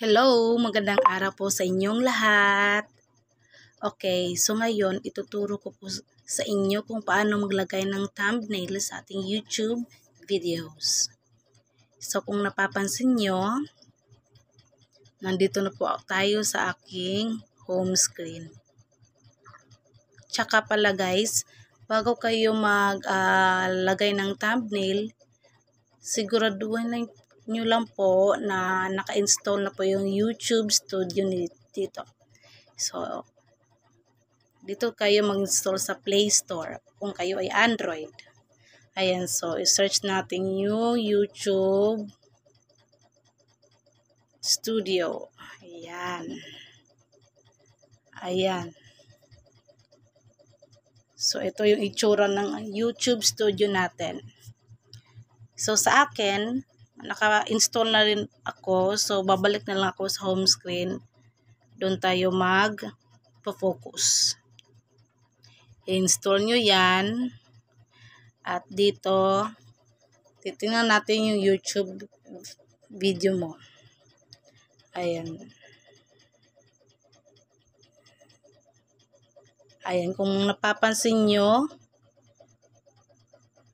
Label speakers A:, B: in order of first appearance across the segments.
A: Hello, magandang araw po sa inyong lahat. Okay, so ngayon ituturo ko po sa inyo kung paano maglagay ng thumbnail sa ating YouTube videos. So kung napapansin nyo, nandito na po tayo sa aking home screen. Tsaka pala guys, bago kayo maglagay ah, uh, ng thumbnail, siguraduhin lang i-check nyo lang po na naka-install na po yung YouTube Studio dito. So, dito kayo mag-install sa Play Store kung kayo ay Android. Ayan, so i-search natin yung YouTube Studio. Ayan. Ayan. So, ito yung itsura ng YouTube Studio natin. So, sa akin, naka-install na rin ako. So, babalik na lang ako sa home screen. Doon tayo mag-focus. Install nyo yan. At dito, titingnan natin yung YouTube video mo. Ayan. Ayan, kung napapansin nyo,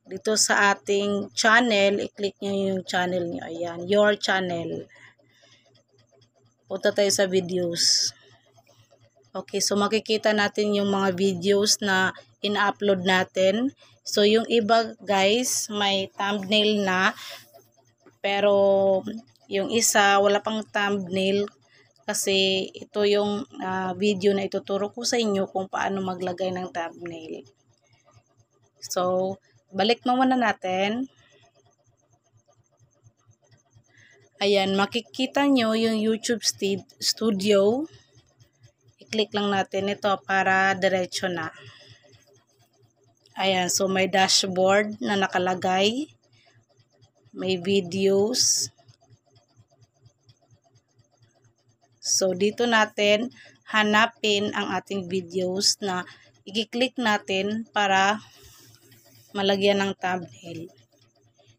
A: dito sa ating channel, i-click nyo yung channel nyo. Ayan, your channel. Punta tayo sa videos. Okay, so makikita natin yung mga videos na in-upload natin. So, yung iba guys, may thumbnail na. Pero, yung isa, wala pang thumbnail. Kasi, ito yung uh, video na ituturo ko sa inyo kung paano maglagay ng thumbnail. So, balik mo muna natin. Ayan, makikita nyo yung YouTube Studio. I-click lang natin ito para diretsyo na. Ayan, so may dashboard na nakalagay. May videos. So, dito natin hanapin ang ating videos na i-click natin para malagyan ng thumbnail.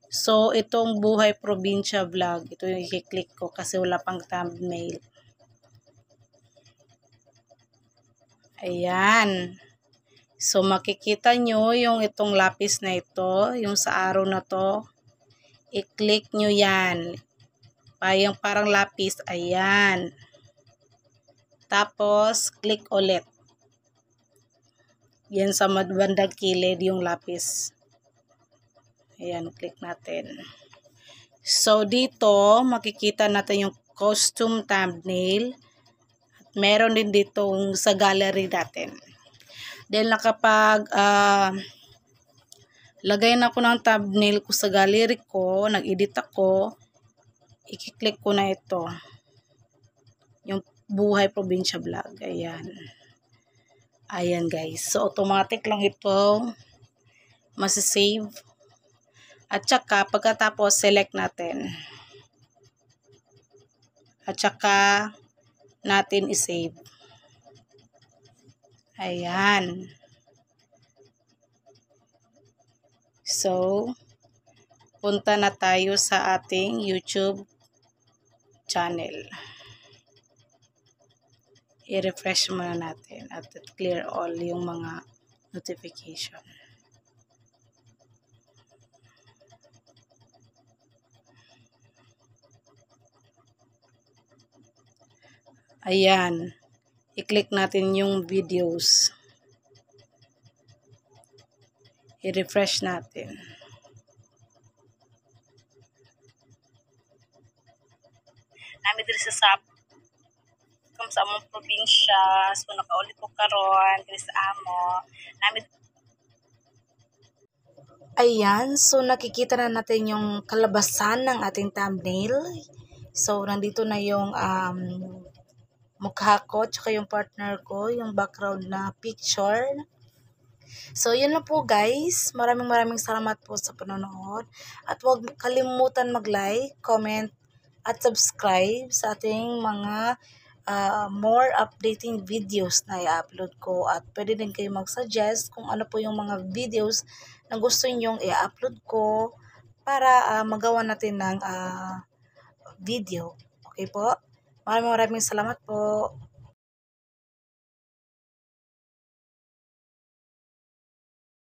A: So, itong Buhay Probinsya Vlog, ito yung i-click ko kasi wala pang thumbnail. Ayan. So, makikita nyo yung itong lapis na ito, yung sa araw na to. I-click nyo yan. Yung parang lapis, ayan. Tapos, click ulit. Yan sa bandang kilid yung lapis. Ayan, click natin. So, dito, makikita natin yung costume thumbnail. At meron din ditong sa gallery natin. Then, nakapag uh, ah, lagay na ko ng thumbnail ko sa gallery ko, nag-edit ako, i-click ko na ito. Yung buhay probinsya vlog. Ayan. Ayan guys. So automatic lang ito masisave. At saka pagkatapos select natin. At saka natin isave. Ayan. So, punta na tayo sa ating YouTube channel i-refresh muna natin at clear all yung mga notification. Ayan. I-click natin yung videos. I-refresh natin. Namin dito sa from sa among probinsya. So, nakaulit ko karon diri amo. Namin Ayan, so nakikita na natin yung kalabasan ng ating thumbnail. So, nandito na yung um, mukha ko, tsaka yung partner ko, yung background na picture. So, yun na po guys. Maraming maraming salamat po sa panonood. At huwag kalimutan mag-like, comment, at subscribe sa ating mga uh, more updating videos na i-upload ko at pwede din kayo mag-suggest kung ano po yung mga videos na gusto ninyong i-upload ko para uh, magawa natin ng uh, video. Okay po? Maraming maraming salamat po.